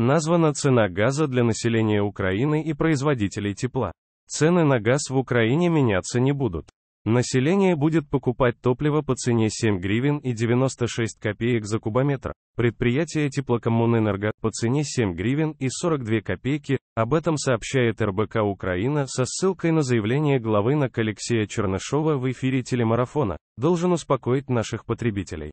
Названа цена газа для населения Украины и производителей тепла. Цены на газ в Украине меняться не будут. Население будет покупать топливо по цене 7 гривен и 96 копеек за кубометр. Предприятие теплокоммунэнерго по цене 7 гривен и 42 копейки, об этом сообщает РБК Украина со ссылкой на заявление главы НАК Алексея Чернышова в эфире телемарафона, должен успокоить наших потребителей.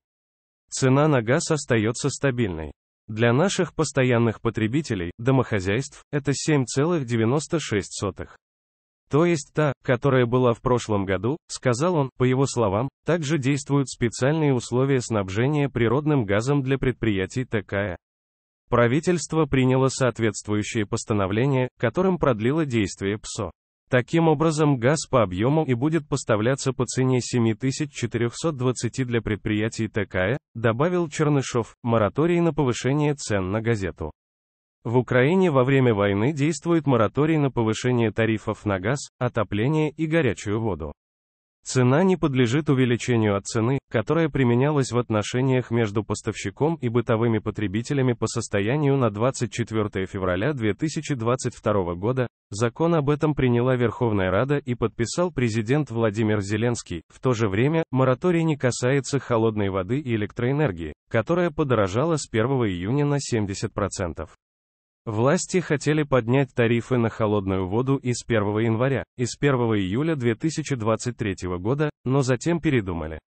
Цена на газ остается стабильной. Для наших постоянных потребителей, домохозяйств, это 7,96. То есть та, которая была в прошлом году, сказал он, по его словам, также действуют специальные условия снабжения природным газом для предприятий ТКЭ. Правительство приняло соответствующее постановление, которым продлило действие ПСО. Таким образом, газ по объему и будет поставляться по цене 7420 для предприятий ТКЭ, добавил Чернышов, мораторий на повышение цен на газету. В Украине во время войны действует мораторий на повышение тарифов на газ, отопление и горячую воду. Цена не подлежит увеличению от цены, которая применялась в отношениях между поставщиком и бытовыми потребителями по состоянию на 24 февраля 2022 года, Закон об этом приняла Верховная Рада и подписал президент Владимир Зеленский. В то же время, мораторий не касается холодной воды и электроэнергии, которая подорожала с 1 июня на 70%. Власти хотели поднять тарифы на холодную воду и с 1 января, и с 1 июля 2023 года, но затем передумали.